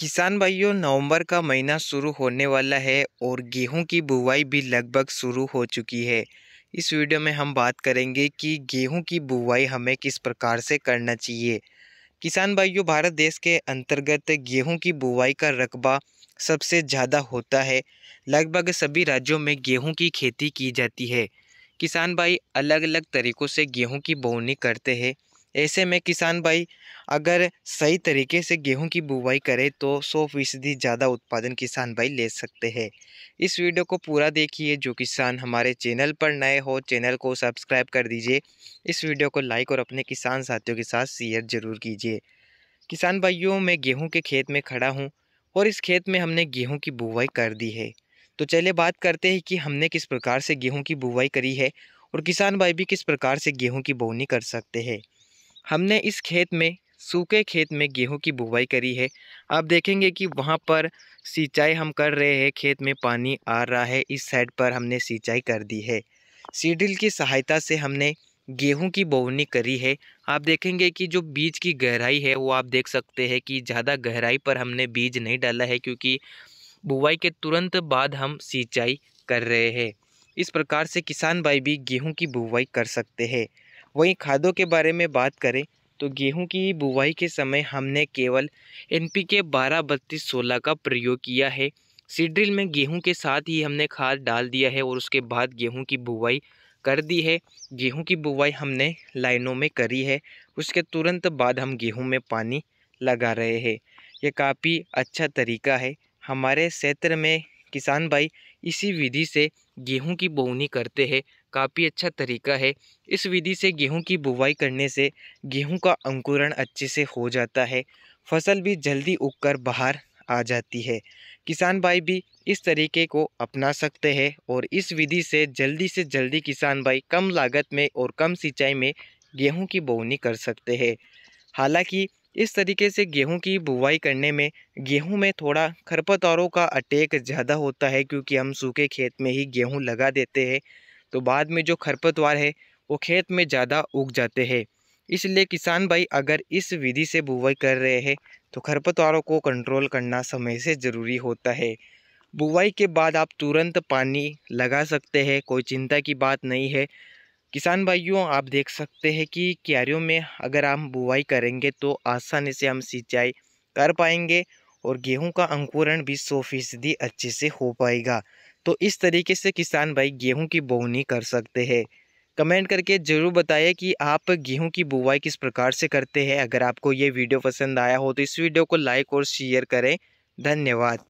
किसान भाइयों नवंबर का महीना शुरू होने वाला है और गेहूं की बुवाई भी लगभग शुरू हो चुकी है इस वीडियो में हम बात करेंगे कि गेहूं की बुवाई हमें किस प्रकार से करना चाहिए किसान भाइयों भारत देश के अंतर्गत गेहूं की बुवाई का रकबा सबसे ज़्यादा होता है लगभग सभी राज्यों में गेहूँ की खेती की जाती है किसान भाई अलग अलग तरीक़ों से गेहूँ की बोवनी करते हैं ऐसे में किसान भाई अगर सही तरीके से गेहूं की बुवाई करे तो सौ फीसदी ज़्यादा उत्पादन किसान भाई ले सकते हैं इस वीडियो को पूरा देखिए जो किसान हमारे चैनल पर नए हो चैनल को सब्सक्राइब कर दीजिए इस वीडियो को लाइक और अपने किसान साथियों के साथ शेयर ज़रूर कीजिए किसान भाइयों मैं गेहूँ के खेत में खड़ा हूँ और इस खेत में हमने गेहूँ की बुवाई कर दी है तो चलिए बात करते हैं कि हमने किस प्रकार से गेहूँ की बुवाई करी है और किसान भाई भी किस प्रकार से गेहूँ की बोवनी कर सकते हैं हमने इस खेत में सूखे खेत में गेहूं की बुवाई करी है आप देखेंगे कि वहां पर सिंचाई हम कर रहे हैं खेत में पानी आ रहा है इस साइड पर हमने सिंचाई कर दी है सीडिल की सहायता से हमने गेहूं की बोवनी करी है आप देखेंगे कि जो बीज की गहराई है वो आप देख सकते हैं कि ज़्यादा गहराई पर हमने बीज नहीं डाला है क्योंकि बुवाई के तुरंत बाद हम सिंचाई कर रहे हैं इस प्रकार से किसान भाई भी गेहूं की बुवाई कर सकते हैं वहीं खादों के बारे में बात करें तो गेहूं की बुवाई के समय हमने केवल एन पी के बारह बत्तीस सोलह का प्रयोग किया है सीड्रिल में गेहूं के साथ ही हमने खाद डाल दिया है और उसके बाद गेहूं की बुवाई कर दी है गेहूं की बुवाई हमने लाइनों में करी है उसके तुरंत बाद हम गेहूं में पानी लगा रहे हैं यह काफ़ी अच्छा तरीका है हमारे क्षेत्र में किसान भाई इसी विधि से गेहूँ की बोवनी करते हैं काफ़ी अच्छा तरीका है इस विधि से गेहूं की बुवाई करने से गेहूं का अंकुरण अच्छे से हो जाता है फसल भी जल्दी उगकर बाहर आ जाती है किसान भाई भी इस तरीके को अपना सकते हैं और इस विधि से जल्दी से जल्दी किसान भाई कम लागत में और कम सिंचाई में गेहूं की बोवनी कर सकते हैं हालांकि इस तरीके से गेहूं की बुवाई करने में गेहूं में थोड़ा खरपतवारों का अटैक ज़्यादा होता है क्योंकि हम सूखे खेत में ही गेहूं लगा देते हैं तो बाद में जो खरपतवार है वो खेत में ज़्यादा उग जाते हैं इसलिए किसान भाई अगर इस विधि से बुवाई कर रहे हैं तो खरपतवारों को कंट्रोल करना समय से ज़रूरी होता है बुवाई के बाद आप तुरंत पानी लगा सकते हैं कोई चिंता की बात नहीं है किसान भाइयों आप देख सकते हैं कि क्यारियों में अगर हम बुवाई करेंगे तो आसानी से हम सिंचाई कर पाएंगे और गेहूं का अंकुरण भी सौ फीसदी अच्छे से हो पाएगा तो इस तरीके से किसान भाई गेहूं की बोवनी कर सकते हैं कमेंट करके ज़रूर बताइए कि आप गेहूं की बुवाई किस प्रकार से करते हैं अगर आपको ये वीडियो पसंद आया हो तो इस वीडियो को लाइक और शेयर करें धन्यवाद